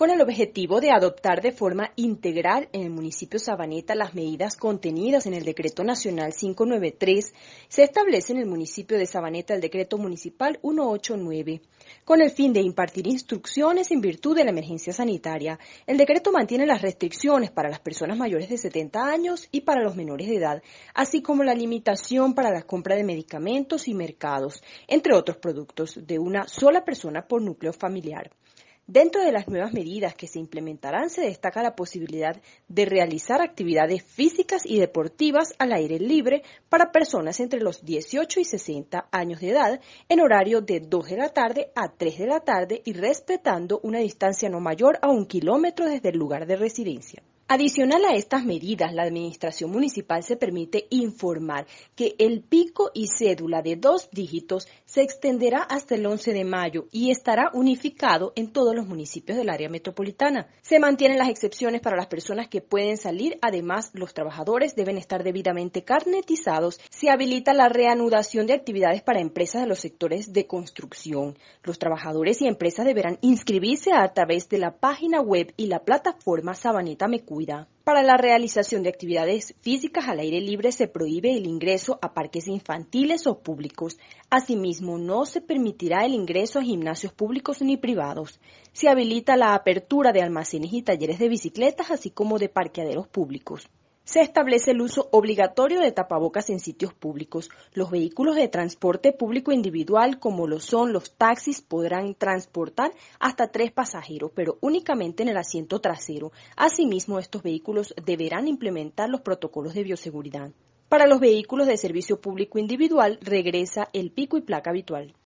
con el objetivo de adoptar de forma integral en el municipio Sabaneta las medidas contenidas en el Decreto Nacional 593. Se establece en el municipio de Sabaneta el Decreto Municipal 189, con el fin de impartir instrucciones en virtud de la emergencia sanitaria. El decreto mantiene las restricciones para las personas mayores de 70 años y para los menores de edad, así como la limitación para la compra de medicamentos y mercados, entre otros productos, de una sola persona por núcleo familiar. Dentro de las nuevas medidas que se implementarán se destaca la posibilidad de realizar actividades físicas y deportivas al aire libre para personas entre los 18 y 60 años de edad en horario de 2 de la tarde a 3 de la tarde y respetando una distancia no mayor a un kilómetro desde el lugar de residencia. Adicional a estas medidas, la Administración Municipal se permite informar que el pico y cédula de dos dígitos se extenderá hasta el 11 de mayo y estará unificado en todos los municipios del área metropolitana. Se mantienen las excepciones para las personas que pueden salir, además los trabajadores deben estar debidamente carnetizados. Se habilita la reanudación de actividades para empresas de los sectores de construcción. Los trabajadores y empresas deberán inscribirse a través de la página web y la plataforma Sabaneta Mecú para la realización de actividades físicas al aire libre se prohíbe el ingreso a parques infantiles o públicos. Asimismo, no se permitirá el ingreso a gimnasios públicos ni privados. Se habilita la apertura de almacenes y talleres de bicicletas, así como de parqueaderos públicos. Se establece el uso obligatorio de tapabocas en sitios públicos. Los vehículos de transporte público individual, como lo son los taxis, podrán transportar hasta tres pasajeros, pero únicamente en el asiento trasero. Asimismo, estos vehículos deberán implementar los protocolos de bioseguridad. Para los vehículos de servicio público individual regresa el pico y placa habitual.